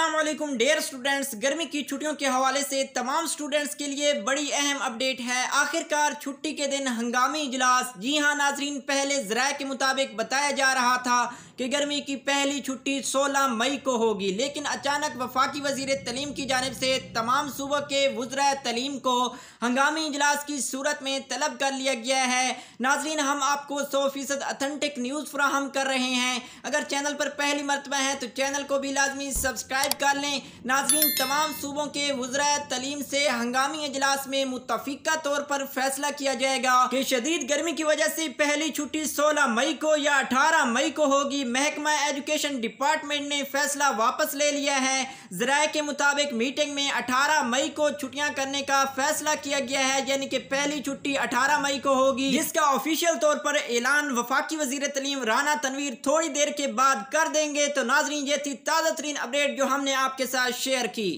Aslam dear students गर्मी की छुट्टियों के हवाले से तमाम स्टूडेंट्स के लिए बड़ी अहम अपडेट है आखिरकार छुट्टी के दिन हंगामी इजलास जी हाँ नाजरीन पहले जराए के मुताबिक बताया जा रहा था कि गर्मी की पहली छुट्टी 16 मई को होगी लेकिन अचानक वफाकी वजीर तलीम की जानब से तमाम सूबों के वज्रा तलीम को हंगामी इजलास की सूरत में तलब कर लिया गया है नाजरीन हम आपको सौ फ़ीसद अथेंटिक न्यूज़ फ्राहम कर रहे हैं अगर चैनल पर पहली मरतबा है तो चैनल को भी लाजमी सब्सक्राइब शिकायत कर लें नाजरीन तमाम सूबों के वजरा तलीम से हंगामी अजलास में मुतफिका तौर पर फैसला किया जाएगा की शदीद गर्मी की वजह से पहली छुट्टी सोलह मई को या अठारह मई को होगी महकमा एजुकेशन डिपार्टमेंट ने फैसला वापस ले लिया है जराये के मुताबिक मीटिंग में अठारह मई को छुट्टियाँ करने का फैसला किया गया है यानी की पहली छुट्टी अठारह मई को होगी जिसका ऑफिशियल तौर पर ऐलान वफाकी वजीर तलीम राना तनवीर थोड़ी देर के बाद कर देंगे तो नाजरीन ये थी ताज़ा तरीन अपडेट जो हम हमने आपके साथ शेयर की